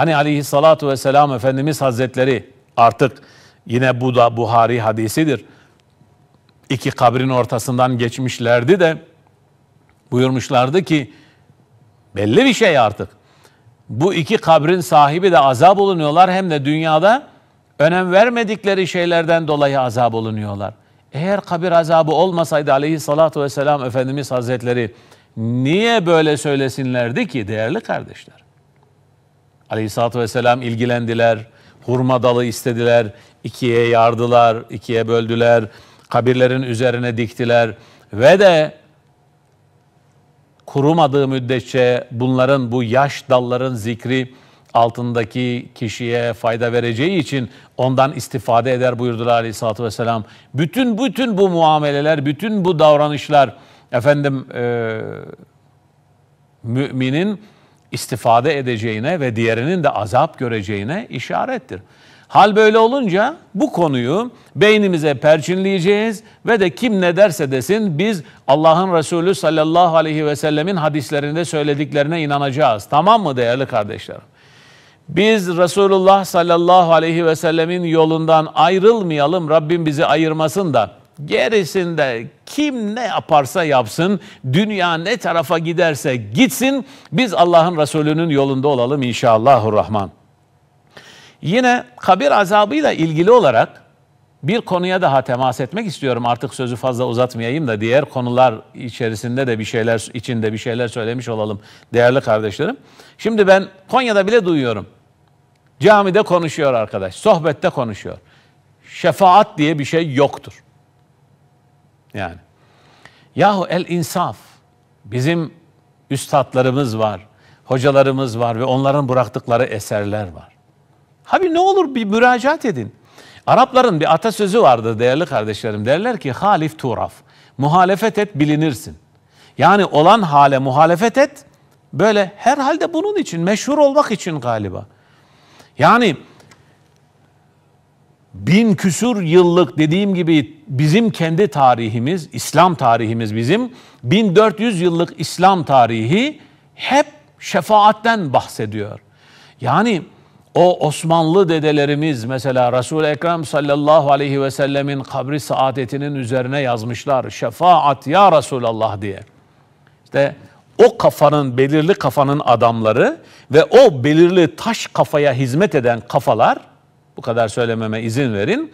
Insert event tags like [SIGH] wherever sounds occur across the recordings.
Hani aleyhissalatu vesselam Efendimiz Hazretleri artık yine bu da Buhari hadisidir. İki kabrin ortasından geçmişlerdi de buyurmuşlardı ki belli bir şey artık. Bu iki kabrin sahibi de azap olunuyorlar hem de dünyada önem vermedikleri şeylerden dolayı azap olunuyorlar. Eğer kabir azabı olmasaydı aleyhissalatu vesselam Efendimiz Hazretleri niye böyle söylesinlerdi ki değerli kardeşler? Aleyhisselatü Vesselam ilgilendiler. Hurma dalı istediler. ikiye yardılar, ikiye böldüler. Kabirlerin üzerine diktiler. Ve de kurumadığı müddetçe bunların bu yaş dalların zikri altındaki kişiye fayda vereceği için ondan istifade eder buyurdular Aleyhisselatü Vesselam. Bütün bütün bu muameleler, bütün bu davranışlar efendim e, müminin istifade edeceğine ve diğerinin de azap göreceğine işarettir. Hal böyle olunca bu konuyu beynimize perçinleyeceğiz ve de kim ne derse desin biz Allah'ın Resulü sallallahu aleyhi ve sellemin hadislerinde söylediklerine inanacağız. Tamam mı değerli kardeşlerim? Biz Resulullah sallallahu aleyhi ve sellemin yolundan ayrılmayalım. Rabbim bizi ayırmasın da Gerisinde kim ne yaparsa yapsın, dünya ne tarafa giderse gitsin, biz Allah'ın Resulü'nün yolunda olalım inşallahurrahman. Yine kabir azabıyla ilgili olarak bir konuya daha temas etmek istiyorum. Artık sözü fazla uzatmayayım da diğer konular içerisinde de bir şeyler içinde bir şeyler söylemiş olalım değerli kardeşlerim. Şimdi ben Konya'da bile duyuyorum. Camide konuşuyor arkadaş, sohbette konuşuyor. Şefaat diye bir şey yoktur. Yani. Yahu el insaf. Bizim üstadlarımız var, hocalarımız var ve onların bıraktıkları eserler var. Abi ne olur bir müracaat edin. Arapların bir atasözü vardı değerli kardeşlerim. Derler ki halif turaf. Muhalefet et bilinirsin. Yani olan hale muhalefet et. Böyle herhalde bunun için, meşhur olmak için galiba. Yani bin küsur yıllık dediğim gibi bizim kendi tarihimiz, İslam tarihimiz bizim 1400 yıllık İslam tarihi hep şefaatten bahsediyor. Yani o Osmanlı dedelerimiz mesela Resul Ekrem sallallahu aleyhi ve sellemin kabri saadetinin üzerine yazmışlar şefaat ya Resulallah diye. İşte o kafanın belirli kafanın adamları ve o belirli taş kafaya hizmet eden kafalar bu kadar söylememe izin verin.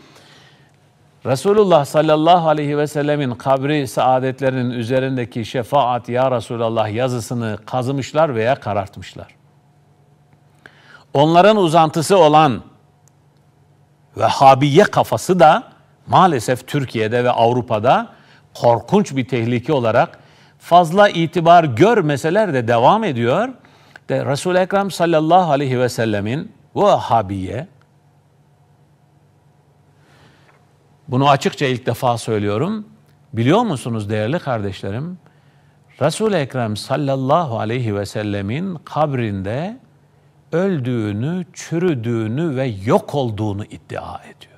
Resulullah sallallahu aleyhi ve sellemin kabri saadetlerinin üzerindeki şefaat ya Resulallah yazısını kazımışlar veya karartmışlar. Onların uzantısı olan Vehhabiye kafası da maalesef Türkiye'de ve Avrupa'da korkunç bir tehlike olarak fazla itibar görmeseler de devam ediyor. De Resul-i Ekrem sallallahu aleyhi ve sellemin Vehhabiye Bunu açıkça ilk defa söylüyorum. Biliyor musunuz değerli kardeşlerim? resul Ekrem sallallahu aleyhi ve sellemin kabrinde öldüğünü, çürüdüğünü ve yok olduğunu iddia ediyor.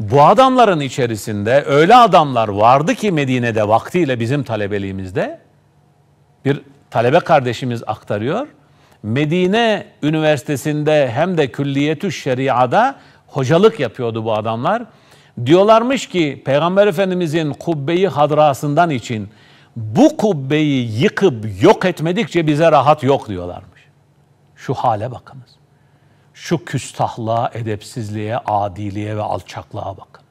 Bu adamların içerisinde öyle adamlar vardı ki Medine'de vaktiyle bizim talebeliğimizde bir talebe kardeşimiz aktarıyor. Medine Üniversitesi'nde hem de Külliyetü Şeria'da hocalık yapıyordu bu adamlar. Diyorlarmış ki Peygamber Efendimizin kubbeyi hadrasından için bu kubbeyi yıkıp yok etmedikçe bize rahat yok diyorlarmış. Şu hale bakınız. Şu küstahlığa, edepsizliğe, adiliğe ve alçaklığa bakınız.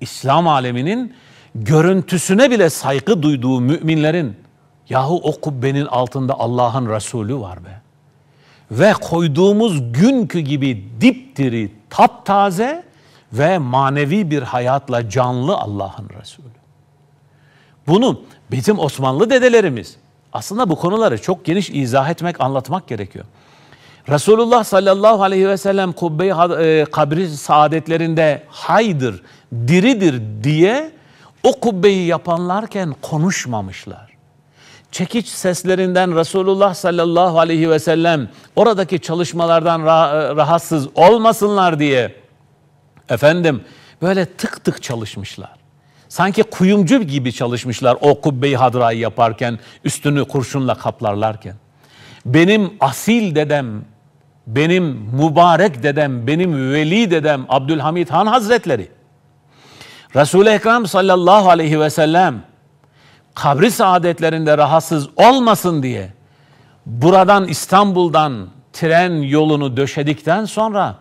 İslam aleminin görüntüsüne bile saygı duyduğu müminlerin yahu o kubbenin altında Allah'ın Resulü var be ve koyduğumuz günkü gibi dipdiri, taptaze ve manevi bir hayatla canlı Allah'ın Resulü. Bunu bizim Osmanlı dedelerimiz aslında bu konuları çok geniş izah etmek, anlatmak gerekiyor. Resulullah sallallahu aleyhi ve sellem kubbe e, kabri saadetlerinde haydır, diridir diye o kubbeyi yapanlarken konuşmamışlar çekiç seslerinden Resulullah sallallahu aleyhi ve sellem oradaki çalışmalardan rah- e, rahatsız olmasınlar diye efendim böyle tık tık çalışmışlar. Sanki kuyumcu gibi çalışmışlar o kubbeyi hadrayı yaparken, üstünü kurşunla kaplarlarken. Benim asil dedem, benim mübarek dedem, benim veli dedem Abdülhamid Han Hazretleri. Resul-i Ekrem sallallahu aleyhi ve sellem kabri saadetlerinde rahatsız olmasın diye buradan İstanbul'dan tren yolunu döşedikten sonra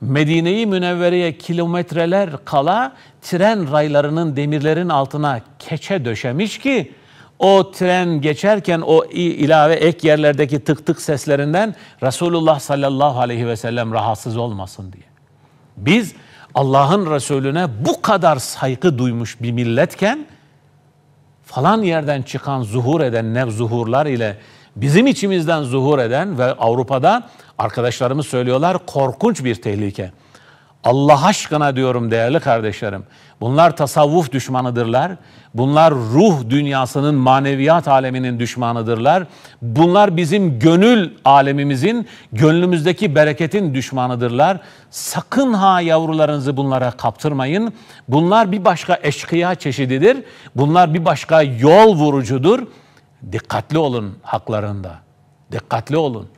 Medine-i Münevvere'ye kilometreler kala tren raylarının demirlerin altına keçe döşemiş ki o tren geçerken o ilave ek yerlerdeki tık tık seslerinden Resulullah sallallahu aleyhi ve sellem rahatsız olmasın diye. Biz Allah'ın Resulüne bu kadar saygı duymuş bir milletken falan yerden çıkan zuhur eden nev zuhurlar ile bizim içimizden zuhur eden ve Avrupa'da arkadaşlarımız söylüyorlar korkunç bir tehlike. Allah aşkına diyorum değerli kardeşlerim. Bunlar tasavvuf düşmanıdırlar. Bunlar ruh dünyasının, maneviyat aleminin düşmanıdırlar. Bunlar bizim gönül alemimizin, gönlümüzdeki bereketin düşmanıdırlar. Sakın ha yavrularınızı bunlara kaptırmayın. Bunlar bir başka eşkıya çeşididir. Bunlar bir başka yol vurucudur. Dikkatli olun haklarında. Dikkatli olun.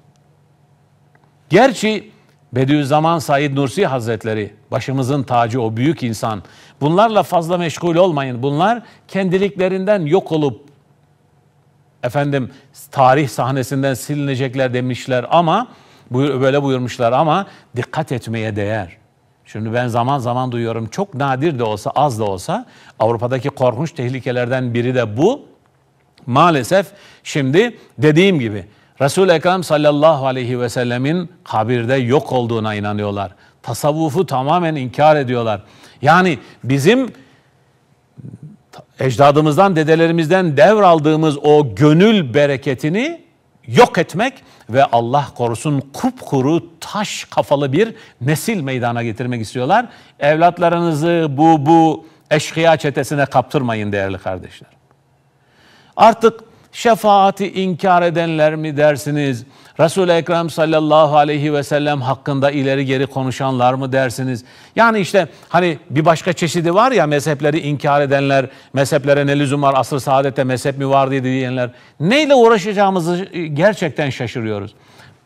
Gerçi Bediüzzaman Said Nursi Hazretleri, başımızın tacı o büyük insan. Bunlarla fazla meşgul olmayın. Bunlar kendiliklerinden yok olup efendim tarih sahnesinden silinecekler demişler ama böyle buyurmuşlar ama dikkat etmeye değer. Şimdi ben zaman zaman duyuyorum çok nadir de olsa az da olsa Avrupa'daki korkunç tehlikelerden biri de bu. Maalesef şimdi dediğim gibi Resul-i Ekrem sallallahu aleyhi ve sellemin kabirde yok olduğuna inanıyorlar. Tasavvufu tamamen inkar ediyorlar. Yani bizim ecdadımızdan, dedelerimizden devraldığımız o gönül bereketini yok etmek ve Allah korusun kupkuru taş kafalı bir nesil meydana getirmek istiyorlar. Evlatlarınızı bu bu eşkıya çetesine kaptırmayın değerli kardeşler. Artık Şefaati inkar edenler mi dersiniz? Resul-i Ekrem sallallahu aleyhi ve sellem hakkında ileri geri konuşanlar mı dersiniz? Yani işte hani bir başka çeşidi var ya mezhepleri inkar edenler, mezheplere ne lüzum var, asr saadette mezhep mi var diye diyenler. Neyle uğraşacağımızı gerçekten şaşırıyoruz.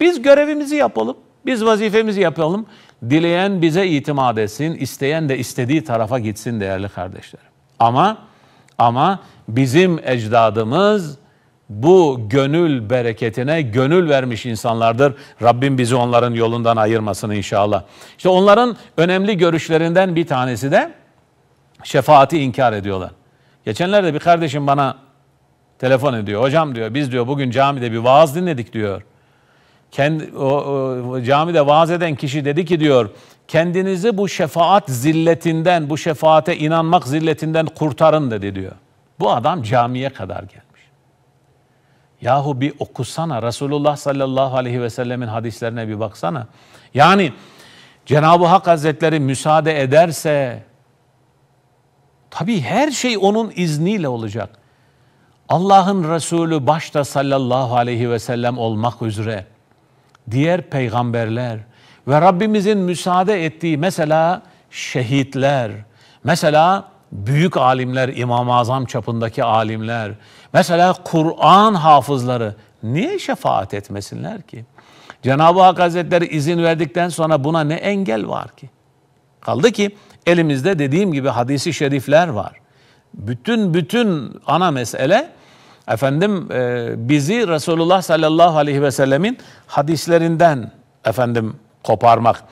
Biz görevimizi yapalım, biz vazifemizi yapalım. Dileyen bize itimat etsin, isteyen de istediği tarafa gitsin değerli kardeşlerim. Ama ama bizim ecdadımız bu gönül bereketine gönül vermiş insanlardır. Rabbim bizi onların yolundan ayırmasın inşallah. İşte onların önemli görüşlerinden bir tanesi de şefaati inkar ediyorlar. Geçenlerde bir kardeşim bana telefon ediyor. Hocam diyor biz diyor bugün camide bir vaaz dinledik diyor. Kendi, o, o, camide vaaz eden kişi dedi ki diyor kendinizi bu şefaat zilletinden bu şefaate inanmak zilletinden kurtarın dedi diyor. Bu adam camiye kadar geldi. Yahu bir okusana Resulullah sallallahu aleyhi ve sellemin hadislerine bir baksana. Yani Cenab-ı Hak Hazretleri müsaade ederse tabii her şey onun izniyle olacak. Allah'ın Resulü başta sallallahu aleyhi ve sellem olmak üzere diğer peygamberler ve Rabbimizin müsaade ettiği mesela şehitler, mesela büyük alimler, İmam-ı Azam çapındaki alimler, mesela Kur'an hafızları niye şefaat etmesinler ki? Cenab-ı Hak Hazretleri izin verdikten sonra buna ne engel var ki? Kaldı ki elimizde dediğim gibi hadisi şerifler var. Bütün bütün ana mesele efendim e, bizi Resulullah sallallahu aleyhi ve sellemin hadislerinden efendim koparmak.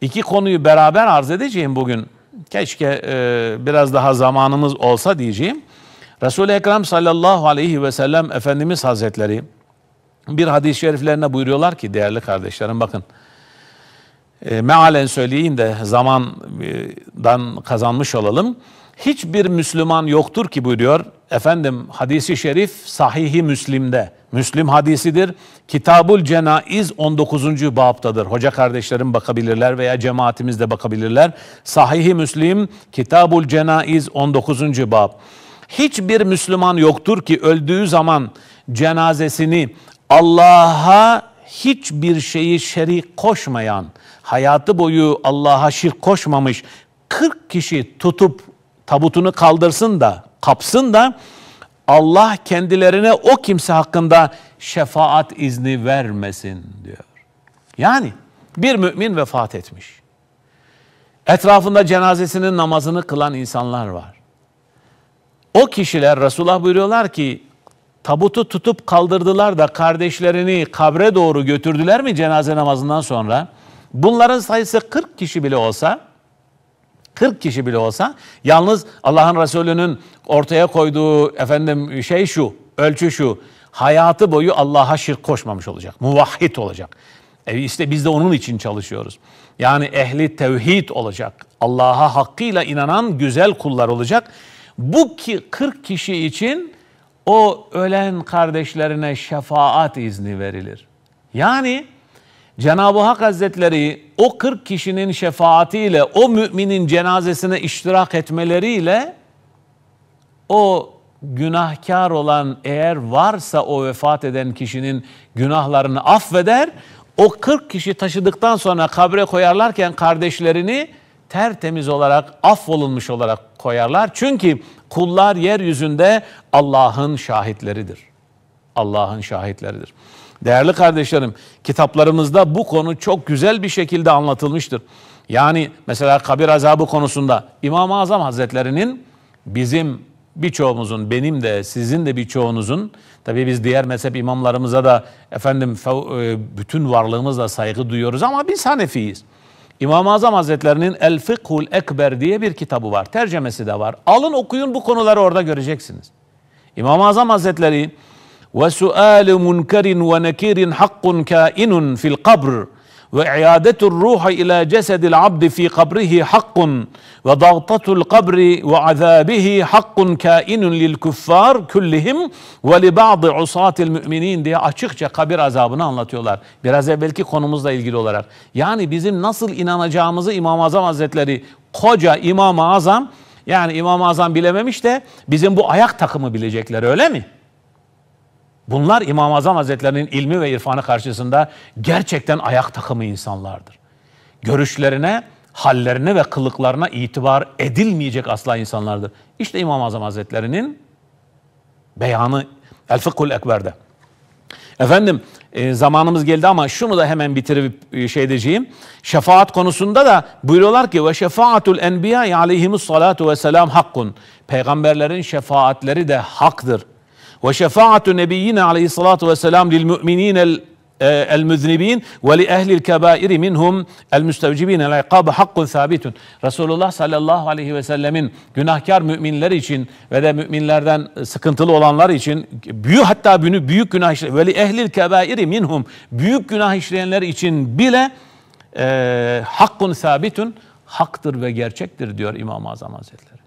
İki konuyu beraber arz edeceğim bugün keşke e, biraz daha zamanımız olsa diyeceğim. Resul-i Ekrem sallallahu aleyhi ve sellem Efendimiz Hazretleri bir hadis-i şeriflerine buyuruyorlar ki değerli kardeşlerim bakın. E, mealen söyleyeyim de zamandan kazanmış olalım. Hiçbir Müslüman yoktur ki buyuruyor. Efendim hadisi şerif sahihi Müslim'de. Müslim hadisidir. Kitabul Cenaiz 19. babtadır. Hoca kardeşlerim bakabilirler veya cemaatimiz de bakabilirler. Sahih-i Müslim Kitabul Cenaiz 19. bab. Hiçbir Müslüman yoktur ki öldüğü zaman cenazesini Allah'a hiçbir şeyi şerik koşmayan, hayatı boyu Allah'a şirk koşmamış 40 kişi tutup tabutunu kaldırsın da kapsın da Allah kendilerine o kimse hakkında şefaat izni vermesin diyor. Yani bir mümin vefat etmiş. Etrafında cenazesinin namazını kılan insanlar var. O kişiler Resulullah buyuruyorlar ki tabutu tutup kaldırdılar da kardeşlerini kabre doğru götürdüler mi cenaze namazından sonra? Bunların sayısı 40 kişi bile olsa 40 kişi bile olsa yalnız Allah'ın Resulü'nün ortaya koyduğu efendim şey şu, ölçü şu. Hayatı boyu Allah'a şirk koşmamış olacak. Muvahhid olacak. E işte biz de onun için çalışıyoruz. Yani ehli tevhid olacak. Allah'a hakkıyla inanan güzel kullar olacak. Bu ki 40 kişi için o ölen kardeşlerine şefaat izni verilir. Yani Cenab-ı Hak Hazretleri o 40 kişinin şefaatiyle o müminin cenazesine iştirak etmeleriyle o günahkar olan eğer varsa o vefat eden kişinin günahlarını affeder. O 40 kişi taşıdıktan sonra kabre koyarlarken kardeşlerini tertemiz olarak affolunmuş olarak koyarlar. Çünkü kullar yeryüzünde Allah'ın şahitleridir. Allah'ın şahitleridir. Değerli kardeşlerim, kitaplarımızda bu konu çok güzel bir şekilde anlatılmıştır. Yani mesela kabir azabı konusunda İmam-ı Azam Hazretleri'nin bizim birçoğumuzun, benim de, sizin de birçoğunuzun, tabii biz diğer mezhep imamlarımıza da efendim e, bütün varlığımızla saygı duyuyoruz ama biz Hanefiyiz. İmam-ı Azam Hazretlerinin El Fıkhul Ekber diye bir kitabı var. Tercemesi de var. Alın okuyun bu konuları orada göreceksiniz. İmam-ı Azam Hazretleri وسؤال منكر ونكير حق كائن في القبر وإعادة الروح إلى جسد العبد في قبره حق وضغطة القبر وعذابه حق كائن للكفار كلهم ولبعض عصاة المüminin diye açıkça kabir azabını anlatıyorlar. Biraz evvelki konumuzla ilgili olarak. Yani bizim nasıl inanacağımızı İmam-ı Azam Hazretleri koca İmam-ı Azam yani İmam-ı Azam bilememiş de bizim bu ayak takımı bilecekler öyle mi? Bunlar İmam-ı Azam Hazretlerinin ilmi ve irfanı karşısında gerçekten ayak takımı insanlardır. Görüşlerine, hallerine ve kılıklarına itibar edilmeyecek asla insanlardır. İşte İmam-ı Azam Hazretlerinin beyanı El Fıkhul Ekber'de. Efendim e, zamanımız geldi ama şunu da hemen bitirip e, şey edeceğim. Şefaat konusunda da buyuruyorlar ki ve şefaatul enbiya aleyhimus salatu ve selam hakkun. Peygamberlerin şefaatleri de haktır. وشفاعة نبينا عليه الصلاة والسلام للمؤمنين المذنبين ولأهل الكبائر منhum المستوجبين العقاب حق ثابت Resulullah sallallahu aleyhi ve sellemin günahkar müminler için ve de müminlerden sıkıntılı olanlar için büyük hatta günü büyük günah işleyen veli ehlil kebairi minhum büyük günah işleyenler için bile e, hakkun sabitun haktır ve gerçektir diyor İmam-ı Azam Hazretleri.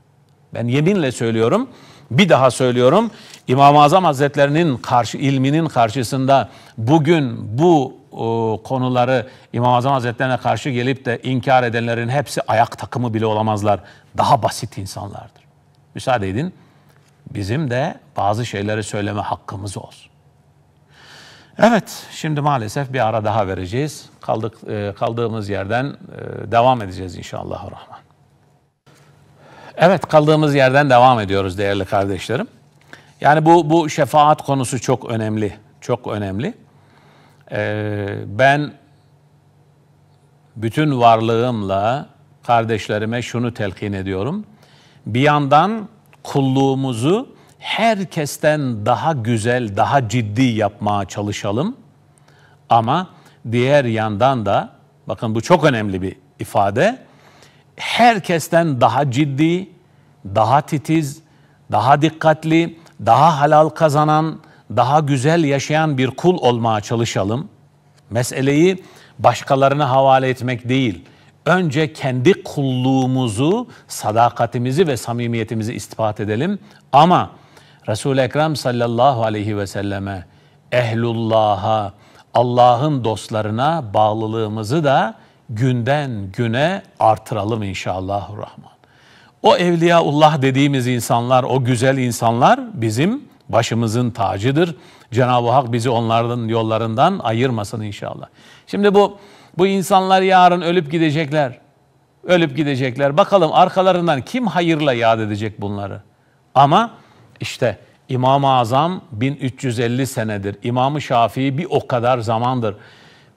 Ben yeminle söylüyorum. Bir daha söylüyorum. İmam-ı Azam Hazretlerinin karşı, ilminin karşısında bugün bu e, konuları İmam-ı Azam Hazretlerine karşı gelip de inkar edenlerin hepsi ayak takımı bile olamazlar. Daha basit insanlardır. Müsaade edin. Bizim de bazı şeyleri söyleme hakkımız olsun. Evet, şimdi maalesef bir ara daha vereceğiz. Kaldık, e, kaldığımız yerden e, devam edeceğiz inşallah rahman. Evet kaldığımız yerden devam ediyoruz değerli kardeşlerim. Yani bu bu şefaat konusu çok önemli, çok önemli. Ee, ben bütün varlığımla kardeşlerime şunu telkin ediyorum. Bir yandan kulluğumuzu herkesten daha güzel, daha ciddi yapmaya çalışalım. Ama diğer yandan da bakın bu çok önemli bir ifade herkesten daha ciddi, daha titiz, daha dikkatli, daha halal kazanan, daha güzel yaşayan bir kul olmaya çalışalım. Meseleyi başkalarına havale etmek değil, önce kendi kulluğumuzu, sadakatimizi ve samimiyetimizi ispat edelim. Ama Resul-i Ekrem sallallahu aleyhi ve selleme, ehlullah'a, Allah'ın dostlarına bağlılığımızı da günden güne artıralım inşallah rahman. O evliyaullah dediğimiz insanlar, o güzel insanlar bizim başımızın tacıdır. Cenab-ı Hak bizi onların yollarından ayırmasın inşallah. Şimdi bu bu insanlar yarın ölüp gidecekler. Ölüp gidecekler. Bakalım arkalarından kim hayırla yad edecek bunları? Ama işte İmam-ı Azam 1350 senedir. İmam-ı Şafii bir o kadar zamandır.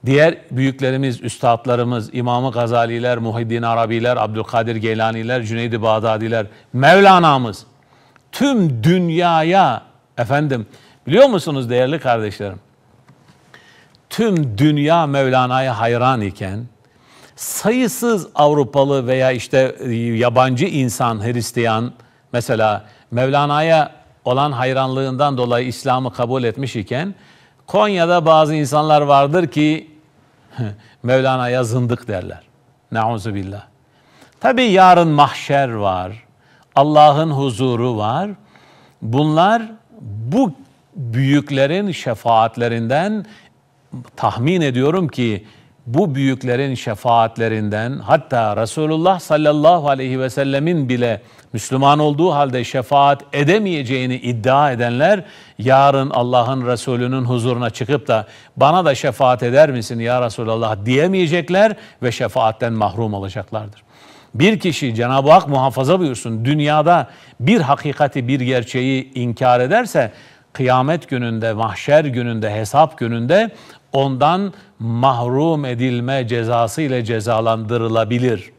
Diğer büyüklerimiz, üstadlarımız, İmam-ı Gazaliler, Muhiddin Arabiler, Abdülkadir Geylaniler, Cüneydi Bağdadiler, Mevlana'mız tüm dünyaya efendim biliyor musunuz değerli kardeşlerim? Tüm dünya Mevlana'ya hayran iken sayısız Avrupalı veya işte e, yabancı insan, Hristiyan mesela Mevlana'ya olan hayranlığından dolayı İslam'ı kabul etmiş iken Konya'da bazı insanlar vardır ki Mevlana'ya zındık derler. Nauzu billah. Tabi yarın mahşer var. Allah'ın huzuru var. Bunlar bu büyüklerin şefaatlerinden tahmin ediyorum ki bu büyüklerin şefaatlerinden hatta Resulullah sallallahu aleyhi ve sellemin bile Müslüman olduğu halde şefaat edemeyeceğini iddia edenler yarın Allah'ın Resulü'nün huzuruna çıkıp da bana da şefaat eder misin ya Resulallah diyemeyecekler ve şefaatten mahrum olacaklardır. Bir kişi Cenab-ı Hak muhafaza buyursun dünyada bir hakikati bir gerçeği inkar ederse kıyamet gününde, mahşer gününde, hesap gününde ondan mahrum edilme cezası ile cezalandırılabilir.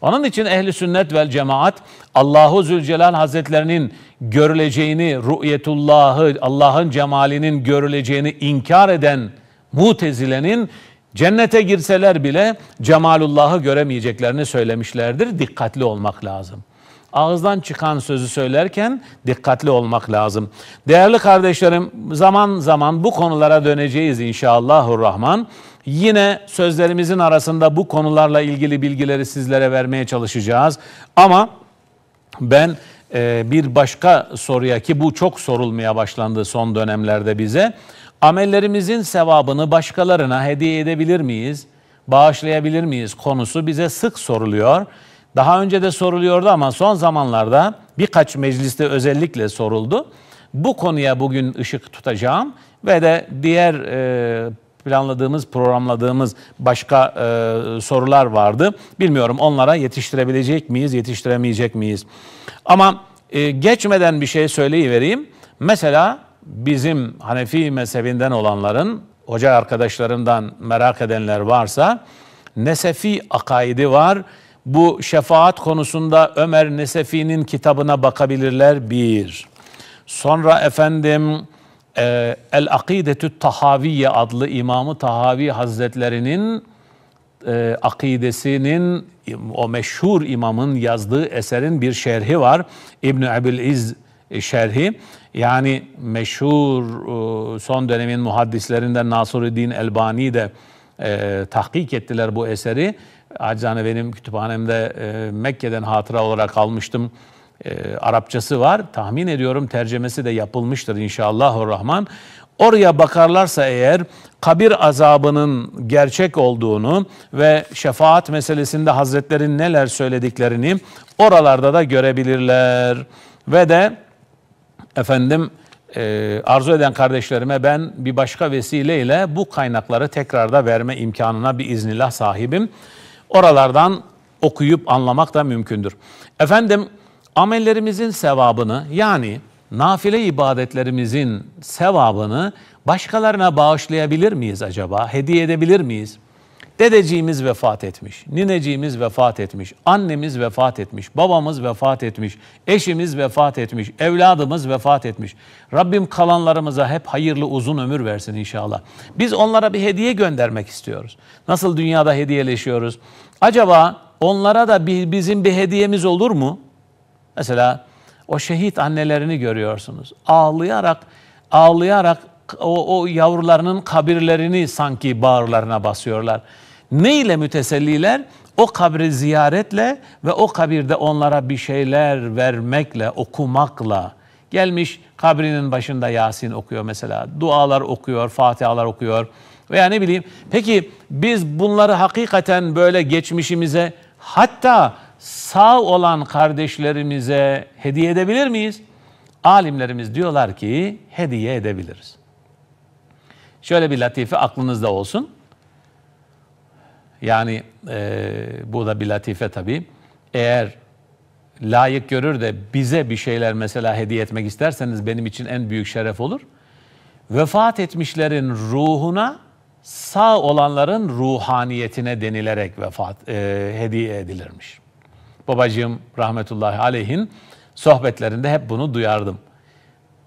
Onun için ehli sünnet vel cemaat Allahu Zülcelal Hazretlerinin görüleceğini, ru'yetullahı, Allah'ın cemalinin görüleceğini inkar eden mutezilenin cennete girseler bile cemalullahı göremeyeceklerini söylemişlerdir. Dikkatli olmak lazım ağızdan çıkan sözü söylerken dikkatli olmak lazım. Değerli kardeşlerim zaman zaman bu konulara döneceğiz inşallahurrahman. Yine sözlerimizin arasında bu konularla ilgili bilgileri sizlere vermeye çalışacağız. Ama ben e, bir başka soruya ki bu çok sorulmaya başlandı son dönemlerde bize. Amellerimizin sevabını başkalarına hediye edebilir miyiz? Bağışlayabilir miyiz konusu bize sık soruluyor. Daha önce de soruluyordu ama son zamanlarda birkaç mecliste özellikle soruldu. Bu konuya bugün ışık tutacağım ve de diğer e, planladığımız, programladığımız başka e, sorular vardı. Bilmiyorum onlara yetiştirebilecek miyiz, yetiştiremeyecek miyiz? Ama e, geçmeden bir şey söyleyivereyim. Mesela bizim Hanefi mezhebinden olanların, hoca arkadaşlarından merak edenler varsa Nesefi akaidi var bu şefaat konusunda Ömer Nesefi'nin kitabına bakabilirler bir. Sonra efendim e, El Akidetü Tahaviye adlı İmamı Tahavi Hazretlerinin e, akidesinin o meşhur imamın yazdığı eserin bir şerhi var. İbn Ebil İz şerhi. Yani meşhur e, son dönemin muhaddislerinden Nasiruddin Elbani de e, tahkik ettiler bu eseri. Acizane benim kütüphanemde e, Mekke'den hatıra olarak almıştım. E, Arapçası var. Tahmin ediyorum tercemesi de yapılmıştır inşallah rahman. Oraya bakarlarsa eğer kabir azabının gerçek olduğunu ve şefaat meselesinde Hazretlerin neler söylediklerini oralarda da görebilirler. Ve de efendim e, arzu eden kardeşlerime ben bir başka vesileyle bu kaynakları tekrarda verme imkanına bir iznillah sahibim. Oralardan okuyup anlamak da mümkündür. Efendim amellerimizin sevabını yani nafile ibadetlerimizin sevabını başkalarına bağışlayabilir miyiz acaba? Hediye edebilir miyiz? Dedeciğimiz vefat etmiş, nineciğimiz vefat etmiş, annemiz vefat etmiş, babamız vefat etmiş, eşimiz vefat etmiş, evladımız vefat etmiş. Rabbim kalanlarımıza hep hayırlı uzun ömür versin inşallah. Biz onlara bir hediye göndermek istiyoruz. Nasıl dünyada hediyeleşiyoruz? Acaba onlara da bizim bir hediyemiz olur mu? Mesela o şehit annelerini görüyorsunuz. Ağlayarak ağlayarak o, o yavrularının kabirlerini sanki bağırlarına basıyorlar. Ne ile müteselliler? O kabri ziyaretle ve o kabirde onlara bir şeyler vermekle, okumakla. Gelmiş kabrinin başında Yasin okuyor mesela. Dualar okuyor, Fatihalar okuyor veya ne bileyim peki biz bunları hakikaten böyle geçmişimize hatta sağ olan kardeşlerimize hediye edebilir miyiz? Alimlerimiz diyorlar ki hediye edebiliriz. Şöyle bir latife aklınızda olsun. Yani e, bu da bir latife tabii. Eğer layık görür de bize bir şeyler mesela hediye etmek isterseniz benim için en büyük şeref olur. Vefat etmişlerin ruhuna sağ olanların ruhaniyetine denilerek vefat e, hediye edilirmiş. Babacığım rahmetullahi aleyhin sohbetlerinde hep bunu duyardım.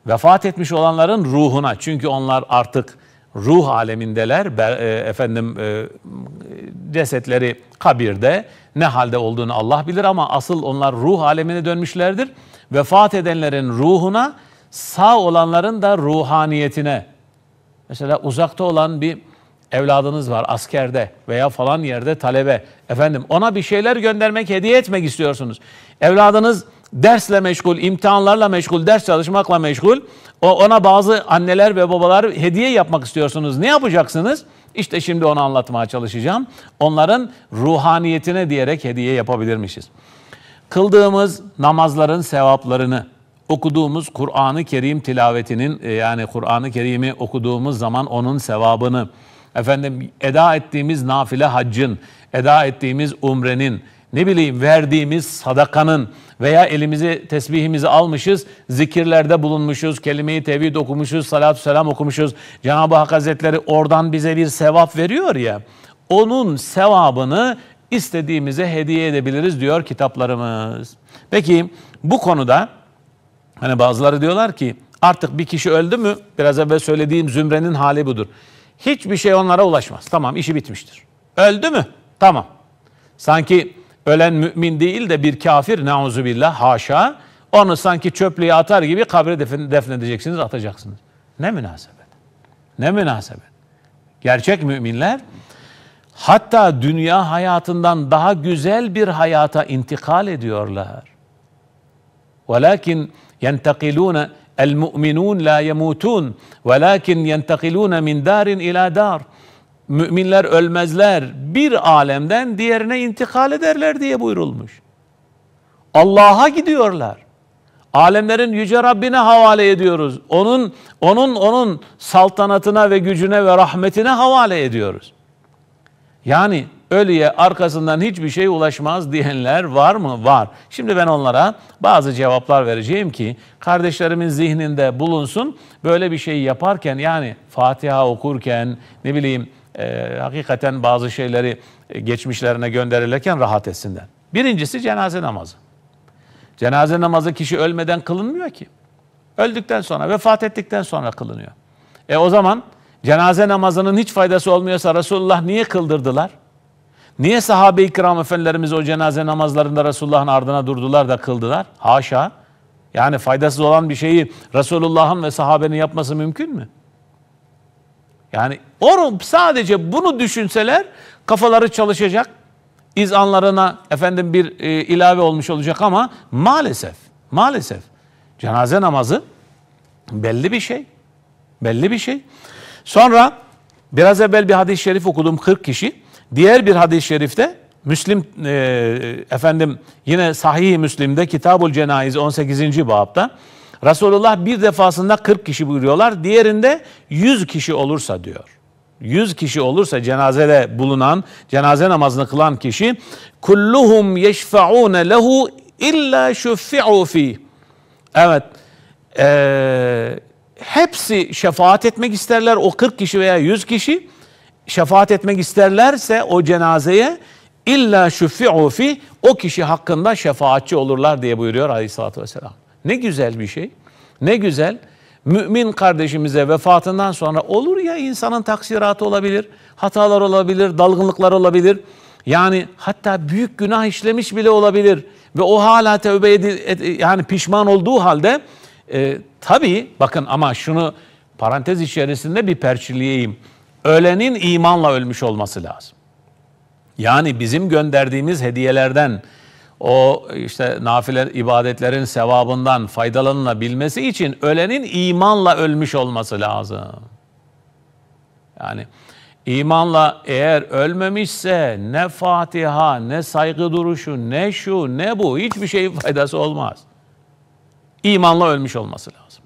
Vefat etmiş olanların ruhuna çünkü onlar artık ruh alemindeler. Be, e, efendim e, cesetleri kabirde ne halde olduğunu Allah bilir ama asıl onlar ruh alemine dönmüşlerdir. Vefat edenlerin ruhuna, sağ olanların da ruhaniyetine. Mesela uzakta olan bir evladınız var askerde veya falan yerde talebe. Efendim ona bir şeyler göndermek, hediye etmek istiyorsunuz. Evladınız dersle meşgul, imtihanlarla meşgul, ders çalışmakla meşgul. o Ona bazı anneler ve babalar hediye yapmak istiyorsunuz. Ne yapacaksınız? İşte şimdi onu anlatmaya çalışacağım. Onların ruhaniyetine diyerek hediye yapabilirmişiz. Kıldığımız namazların sevaplarını, okuduğumuz Kur'an-ı Kerim tilavetinin e, yani Kur'an-ı Kerim'i okuduğumuz zaman onun sevabını, efendim eda ettiğimiz nafile haccın, eda ettiğimiz umrenin, ne bileyim verdiğimiz sadakanın veya elimizi tesbihimizi almışız, zikirlerde bulunmuşuz, kelime-i tevhid okumuşuz, salatü selam okumuşuz. Cenab-ı Hak Hazretleri oradan bize bir sevap veriyor ya, onun sevabını istediğimize hediye edebiliriz diyor kitaplarımız. Peki bu konuda hani bazıları diyorlar ki artık bir kişi öldü mü biraz evvel söylediğim zümrenin hali budur. Hiçbir şey onlara ulaşmaz. Tamam işi bitmiştir. Öldü mü? Tamam. Sanki ölen mümin değil de bir kafir nauzu billah haşa. Onu sanki çöplüğe atar gibi kabre defnedeceksiniz atacaksınız. Ne münasebet. Ne münasebet. Gerçek müminler hatta dünya hayatından daha güzel bir hayata intikal ediyorlar. Velakin yentakilune El-mu'minun la yemutun velakin yentakilun min darin ila dar. Müminler ölmezler. Bir alemden diğerine intikal ederler diye buyurulmuş. Allah'a gidiyorlar. Alemlerin yüce Rabbine havale ediyoruz. Onun onun onun saltanatına ve gücüne ve rahmetine havale ediyoruz. Yani ölüye arkasından hiçbir şey ulaşmaz diyenler var mı? Var. Şimdi ben onlara bazı cevaplar vereceğim ki kardeşlerimin zihninde bulunsun. Böyle bir şey yaparken yani Fatiha okurken ne bileyim e, hakikaten bazı şeyleri e, geçmişlerine gönderilirken rahat etsinler. Birincisi cenaze namazı. Cenaze namazı kişi ölmeden kılınmıyor ki. Öldükten sonra, vefat ettikten sonra kılınıyor. E o zaman cenaze namazının hiç faydası olmuyorsa Resulullah niye kıldırdılar? Niye sahabe-i kiram efendilerimiz o cenaze namazlarında Resulullah'ın ardına durdular da kıldılar? Haşa. Yani faydasız olan bir şeyi Resulullah'ın ve sahabenin yapması mümkün mü? Yani oğlum sadece bunu düşünseler kafaları çalışacak. İzanlarına efendim bir e, ilave olmuş olacak ama maalesef, maalesef cenaze namazı belli bir şey. Belli bir şey. Sonra biraz evvel bir hadis-i şerif okudum 40 kişi. Diğer bir hadis-i şerifte Müslim e, efendim yine sahih Müslim'de Kitabul Cenayiz 18. babda Resulullah bir defasında 40 kişi buyuruyorlar. Diğerinde 100 kişi olursa diyor. 100 kişi olursa cenazede bulunan, cenaze namazını kılan kişi kulluhum yeşfaune lehu illa şuffi'u fi. Evet. E, hepsi şefaat etmek isterler o 40 kişi veya 100 kişi şefaat etmek isterlerse o cenazeye illa şüffi'u fi o kişi hakkında şefaatçi olurlar diye buyuruyor aleyhissalatü vesselam. Ne güzel bir şey. Ne güzel. Mümin kardeşimize vefatından sonra olur ya insanın taksiratı olabilir, hatalar olabilir, dalgınlıklar olabilir. Yani hatta büyük günah işlemiş bile olabilir ve o hala tövbe edil, yani pişman olduğu halde e, tabii bakın ama şunu parantez içerisinde bir perçileyeyim ölenin imanla ölmüş olması lazım. Yani bizim gönderdiğimiz hediyelerden o işte nafile ibadetlerin sevabından faydalanılabilmesi için ölenin imanla ölmüş olması lazım. Yani imanla eğer ölmemişse ne Fatiha, ne saygı duruşu, ne şu, ne bu hiçbir şey faydası olmaz. İmanla ölmüş olması lazım.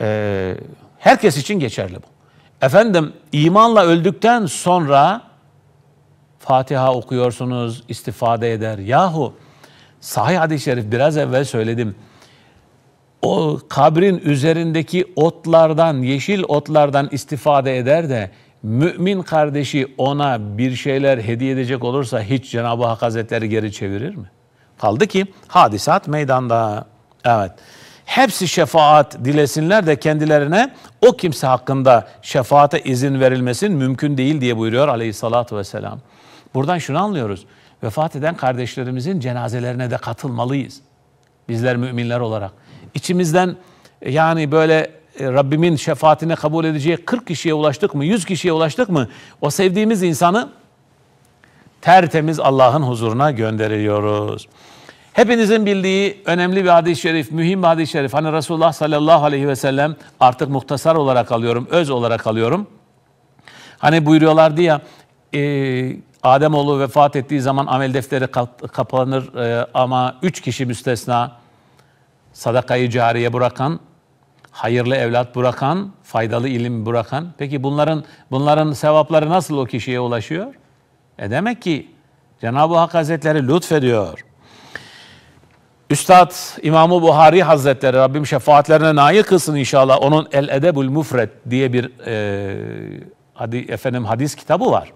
Ee, herkes için geçerli bu. Efendim imanla öldükten sonra Fatiha okuyorsunuz, istifade eder. Yahu sahih hadis-i şerif biraz evvel söyledim. O kabrin üzerindeki otlardan, yeşil otlardan istifade eder de mümin kardeşi ona bir şeyler hediye edecek olursa hiç Cenab-ı Hak Hazretleri geri çevirir mi? Kaldı ki hadisat meydanda. Evet hepsi şefaat dilesinler de kendilerine o kimse hakkında şefaate izin verilmesin mümkün değil diye buyuruyor aleyhissalatü vesselam. Buradan şunu anlıyoruz. Vefat eden kardeşlerimizin cenazelerine de katılmalıyız. Bizler müminler olarak. İçimizden e, yani böyle e, Rabbimin şefaatine kabul edeceği 40 kişiye ulaştık mı, 100 kişiye ulaştık mı o sevdiğimiz insanı tertemiz Allah'ın huzuruna gönderiyoruz. Hepinizin bildiği önemli bir hadis-i şerif, mühim bir hadis-i şerif. Hani Resulullah sallallahu aleyhi ve sellem artık muhtasar olarak alıyorum, öz olarak alıyorum. Hani buyuruyorlardı ya, e, Ademoğlu vefat ettiği zaman amel defteri kapanır e, ama üç kişi müstesna. Sadakayı cariye bırakan, hayırlı evlat bırakan, faydalı ilim bırakan. Peki bunların bunların sevapları nasıl o kişiye ulaşıyor? E demek ki Cenab-ı Hak Hazretleri lütfediyor. Üstad İmamı Buhari Hazretleri Rabbim şefaatlerine nail kılsın inşallah. Onun El Edebül Mufred diye bir e, hadi, efendim hadis kitabı var.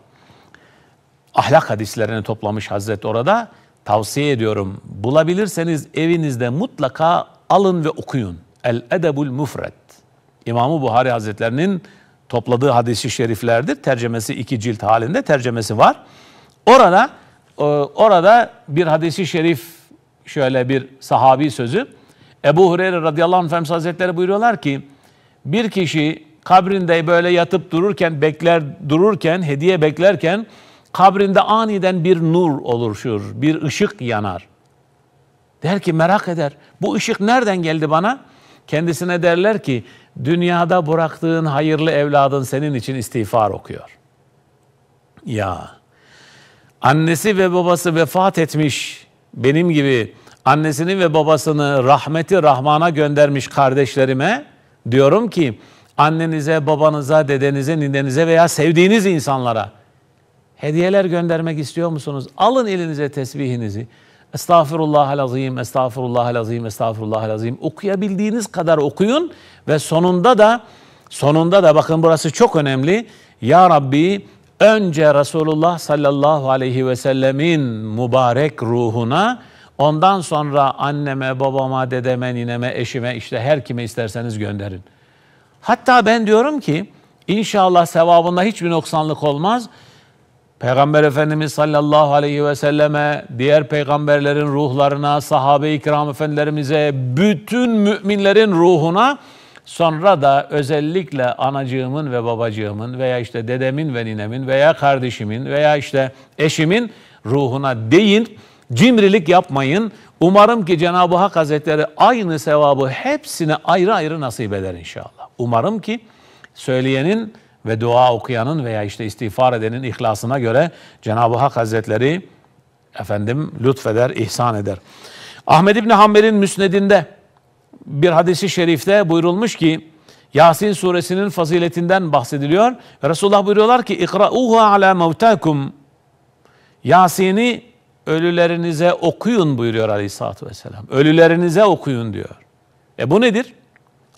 Ahlak hadislerini toplamış Hazret orada. Tavsiye ediyorum. Bulabilirseniz evinizde mutlaka alın ve okuyun. El Edebül Mufred. İmamı Buhari Hazretlerinin topladığı hadisi şeriflerdir. Tercemesi iki cilt halinde tercemesi var. Orada e, orada bir hadisi şerif şöyle bir sahabi sözü. Ebu Hureyre radıyallahu anh Efendimiz Hazretleri buyuruyorlar ki bir kişi kabrinde böyle yatıp dururken bekler dururken hediye beklerken kabrinde aniden bir nur oluşur, bir ışık yanar. Der ki merak eder. Bu ışık nereden geldi bana? Kendisine derler ki dünyada bıraktığın hayırlı evladın senin için istiğfar okuyor. Ya annesi ve babası vefat etmiş benim gibi annesini ve babasını rahmeti rahmana göndermiş kardeşlerime diyorum ki annenize, babanıza, dedenize, ninenize veya sevdiğiniz insanlara hediyeler göndermek istiyor musunuz? Alın elinize tesbihinizi. Estağfirullahal azim, estağfirullahal azim, estağfirullahal azim. Okuyabildiğiniz kadar okuyun ve sonunda da sonunda da bakın burası çok önemli. Ya Rabbi Önce Resulullah sallallahu aleyhi ve sellemin mübarek ruhuna, ondan sonra anneme, babama, dedeme, nineme, eşime, işte her kime isterseniz gönderin. Hatta ben diyorum ki, inşallah sevabında hiçbir noksanlık olmaz. Peygamber Efendimiz sallallahu aleyhi ve selleme, diğer peygamberlerin ruhlarına, sahabe-i kiram efendilerimize, bütün müminlerin ruhuna Sonra da özellikle anacığımın ve babacığımın veya işte dedemin ve ninemin veya kardeşimin veya işte eşimin ruhuna değin. Cimrilik yapmayın. Umarım ki Cenab-ı Hak Hazretleri aynı sevabı hepsine ayrı ayrı nasip eder inşallah. Umarım ki söyleyenin ve dua okuyanın veya işte istiğfar edenin ihlasına göre Cenab-ı Hak Hazretleri efendim lütfeder, ihsan eder. Ahmed İbni Hanbel'in müsnedinde bir hadisi şerifte buyurulmuş ki Yasin suresinin faziletinden bahsediliyor. Resulullah buyuruyorlar ki ikra'uha ala mevtakum. Yasin'i ölülerinize okuyun buyuruyor aleyhissalatü vesselam. Ölülerinize okuyun diyor. E bu nedir?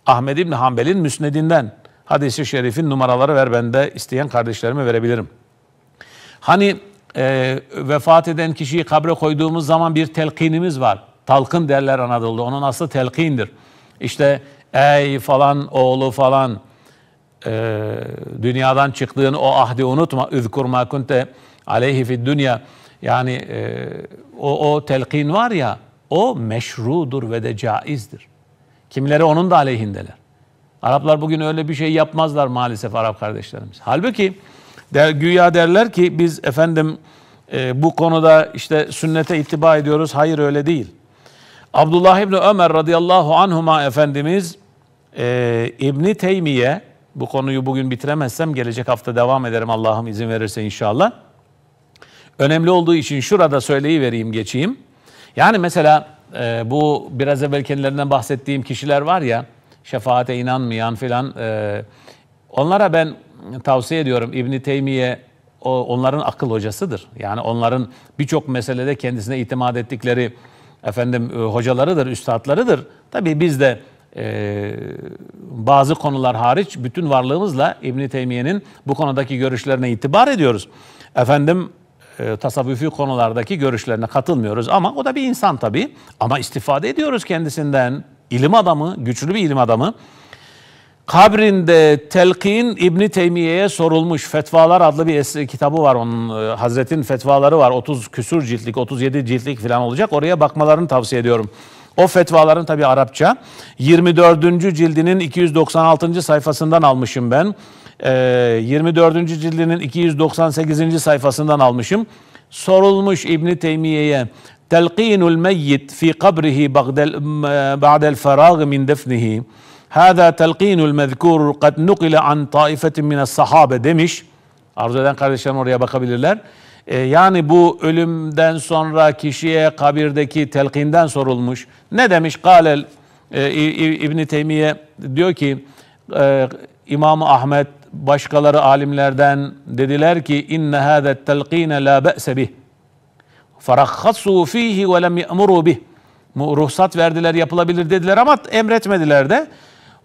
Ahmed İbni Hanbel'in müsnedinden. hadisi şerifin numaraları ver ben de isteyen kardeşlerime verebilirim. Hani e, vefat eden kişiyi kabre koyduğumuz zaman bir telkinimiz var. Talkın derler Anadolu'da. Onun aslı telkindir. İşte ey falan oğlu falan e, dünyadan çıktığın o ahdi unutma. Üzkur ma kunte aleyhi fid dünya. Yani e, o, o telkin var ya o meşrudur ve de caizdir. Kimileri onun da aleyhindeler. Araplar bugün öyle bir şey yapmazlar maalesef Arap kardeşlerimiz. Halbuki der, güya derler ki biz efendim e, bu konuda işte sünnete ittiba ediyoruz. Hayır öyle değil. Abdullah İbni Ömer radıyallahu anhuma Efendimiz e, İbni Teymiye bu konuyu bugün bitiremezsem gelecek hafta devam ederim Allah'ım izin verirse inşallah. Önemli olduğu için şurada söyleyivereyim geçeyim. Yani mesela e, bu biraz evvel kendilerinden bahsettiğim kişiler var ya şefaate inanmayan filan e, onlara ben tavsiye ediyorum İbni Teymiye o, onların akıl hocasıdır. Yani onların birçok meselede kendisine itimat ettikleri efendim e, hocalarıdır, üstadlarıdır. Tabii biz de e, bazı konular hariç bütün varlığımızla İbn Teymiye'nin bu konudaki görüşlerine itibar ediyoruz. Efendim e, tasavvufi konulardaki görüşlerine katılmıyoruz ama o da bir insan tabii. Ama istifade ediyoruz kendisinden. İlim adamı, güçlü bir ilim adamı. Kabrinde telkin İbni Teymiye'ye sorulmuş. Fetvalar adlı bir eski kitabı var onun. E, Hazretin fetvaları var. 30 küsur ciltlik, 37 ciltlik falan olacak. Oraya bakmalarını tavsiye ediyorum. O fetvaların tabi Arapça. 24. cildinin 296. sayfasından almışım ben. 24. E, cildinin 298. sayfasından almışım. Sorulmuş İbni Teymiye'ye telkinul meyyit fi kabrihi ba'del ferag min defnihi Hâdâ telqînul mezkûr kad nukile an taifetin mines sahabe demiş. Arzu eden kardeşlerim oraya bakabilirler. E, yani bu ölümden sonra kişiye kabirdeki telkinden sorulmuş. Ne demiş? Galel e, İbni Teymiye diyor ki e, imam Ahmet başkaları alimlerden dediler ki inne hâzâ telkîne la be'se bih. Farakhasu fihi ve lem ye'muru bih. Ruhsat verdiler yapılabilir dediler ama emretmediler de.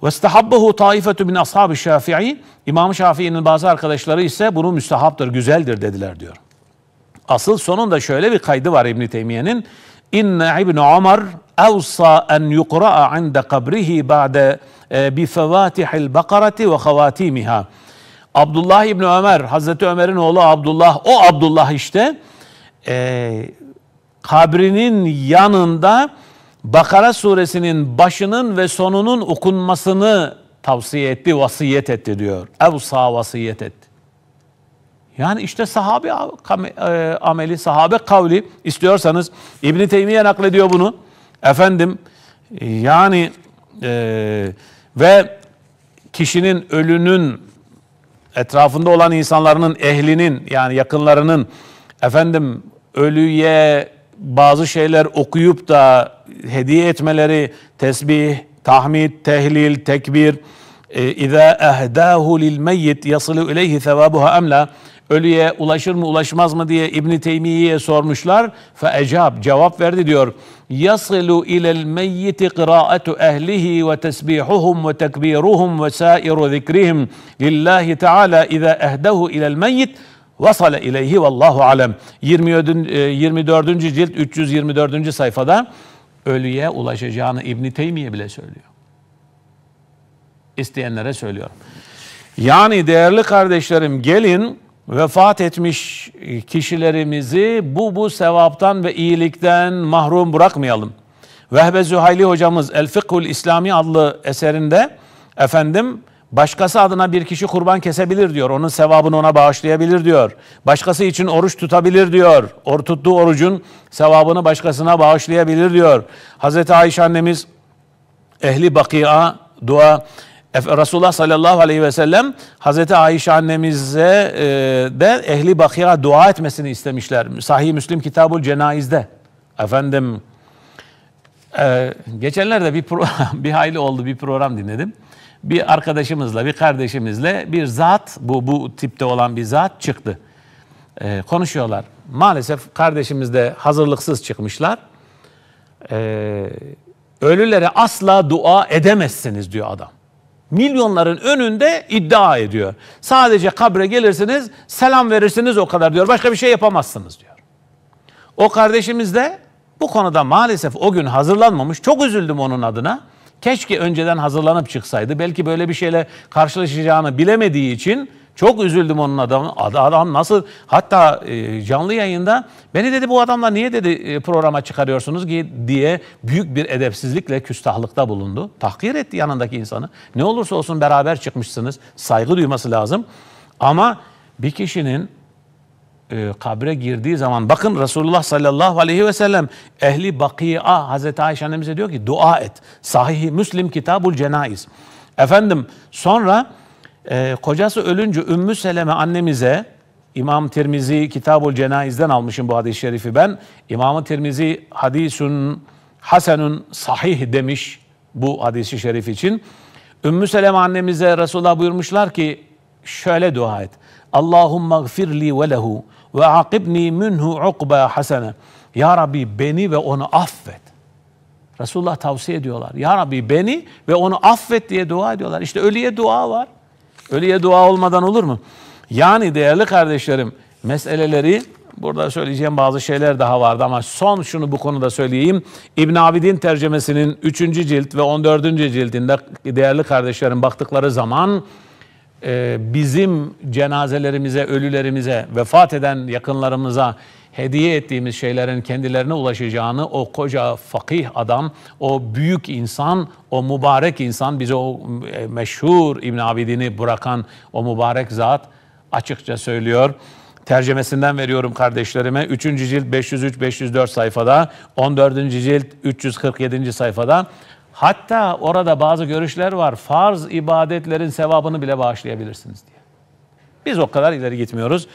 وَاسْتَحَبَّهُ طَائِفَةُ min ashab-ı Şafi'i İmam Şafii'nin bazı arkadaşları ise bunu müstehaptır, güzeldir dediler diyor. Asıl sonunda şöyle bir kaydı var İbn Teymiye'nin. İnne İbn Ömer evsa en yuqra'a inde kabrihi ba'de e, bi fevatihil bakarati Abdullah İbni Ömer, Hazreti Ömer'in oğlu Abdullah, o Abdullah işte e, kabrinin yanında Bakara suresinin başının ve sonunun okunmasını tavsiye etti, vasiyet etti diyor. Evsa vasiyet etti. Yani işte sahabe e, ameli, sahabe kavli istiyorsanız İbn Teymiye naklediyor bunu. Efendim e, yani e, ve kişinin ölünün etrafında olan insanların ehlinin yani yakınlarının efendim ölüye bazı şeyler okuyup da hediye etmeleri, tesbih, tahmid, tehlil, tekbir, اِذَا اَهْدَاهُ لِلْمَيِّتْ يَصِلُ اِلَيْهِ ثَوَابُهَا emla Ölüye ulaşır mı ulaşmaz mı diye İbni Teymiye'ye sormuşlar. فَاَجَابْ Cevap verdi diyor. يَصِلُ اِلَى الْمَيِّتِ قِرَاءَةُ اَهْلِهِ وَتَسْبِيحُهُمْ وَتَكْبِيرُهُمْ وَسَائِرُ ذِكْرِهِمْ لِلّٰهِ تَعَالَى اِذَا اَهْدَهُ اِلَى الْمَيِّتِ Vasale ileyhi vallahu alem. 24. E, cilt 324. sayfada ölüye ulaşacağını İbn Teymiye bile söylüyor. İsteyenlere söylüyorum. Yani değerli kardeşlerim gelin vefat etmiş kişilerimizi bu bu sevaptan ve iyilikten mahrum bırakmayalım. Vehbe Zühayli hocamız El Fıkhul İslami adlı eserinde efendim Başkası adına bir kişi kurban kesebilir diyor. Onun sevabını ona bağışlayabilir diyor. Başkası için oruç tutabilir diyor. Or tuttuğu orucun sevabını başkasına bağışlayabilir diyor. Hazreti Ayşe annemiz ehli bakia dua Resulullah sallallahu aleyhi ve sellem Hazreti Ayşe annemize e, de ehli bakia dua etmesini istemişler. Sahih Müslim Kitabul Cenaiz'de. Efendim e, geçenlerde bir pro- [LAUGHS] bir hayli oldu bir program dinledim bir arkadaşımızla, bir kardeşimizle bir zat, bu, bu tipte olan bir zat çıktı. Ee, konuşuyorlar. Maalesef kardeşimiz de hazırlıksız çıkmışlar. Ee, ölülere asla dua edemezsiniz diyor adam. Milyonların önünde iddia ediyor. Sadece kabre gelirsiniz, selam verirsiniz o kadar diyor. Başka bir şey yapamazsınız diyor. O kardeşimiz de bu konuda maalesef o gün hazırlanmamış. Çok üzüldüm onun adına. Keşke önceden hazırlanıp çıksaydı. Belki böyle bir şeyle karşılaşacağını bilemediği için çok üzüldüm onun adamı. Adam nasıl hatta e, canlı yayında beni dedi bu adamla niye dedi e, programa çıkarıyorsunuz ki diye büyük bir edepsizlikle küstahlıkta bulundu. Tahkir etti yanındaki insanı. Ne olursa olsun beraber çıkmışsınız. Saygı duyması lazım. Ama bir kişinin e, kabre girdiği zaman bakın Resulullah sallallahu aleyhi ve sellem ehli bakia Hazreti Ayşe annemize diyor ki dua et. Sahihi Müslim Kitabul Cenaiz. Efendim sonra e, kocası ölünce Ümmü Seleme annemize İmam Tirmizi Kitabul Cenaiz'den almışım bu hadis-i şerifi ben. İmam Tirmizi hadisun hasenun sahih demiş bu hadisi şerif için. Ümmü Seleme annemize Resulullah buyurmuşlar ki şöyle dua et. Allahumma gfirli ve lehu ve akibni minhu ukba hasene. Ya Rabbi beni ve onu affet. Resulullah tavsiye ediyorlar. Ya Rabbi beni ve onu affet diye dua ediyorlar. İşte ölüye dua var. Ölüye dua olmadan olur mu? Yani değerli kardeşlerim meseleleri burada söyleyeceğim bazı şeyler daha vardı ama son şunu bu konuda söyleyeyim. İbn Abidin tercemesinin 3. cilt ve 14. cildinde değerli kardeşlerim baktıkları zaman e, bizim cenazelerimize, ölülerimize, vefat eden yakınlarımıza hediye ettiğimiz şeylerin kendilerine ulaşacağını o koca fakih adam, o büyük insan, o mübarek insan, bize o e, meşhur İbn Abidin'i bırakan o mübarek zat açıkça söylüyor. Tercemesinden veriyorum kardeşlerime. 3. cilt 503-504 sayfada, 14. cilt 347. sayfada Hatta orada bazı görüşler var. Farz ibadetlerin sevabını bile bağışlayabilirsiniz diye. Biz o kadar ileri gitmiyoruz.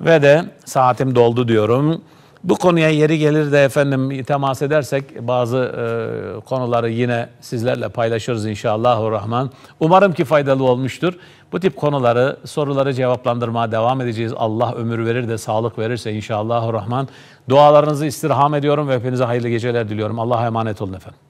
Ve de saatim doldu diyorum. Bu konuya yeri gelir de efendim temas edersek bazı e, konuları yine sizlerle paylaşırız inşallah rahman. Umarım ki faydalı olmuştur. Bu tip konuları, soruları cevaplandırmaya devam edeceğiz. Allah ömür verir de sağlık verirse inşallah rahman. Dualarınızı istirham ediyorum ve hepinize hayırlı geceler diliyorum. Allah'a emanet olun efendim.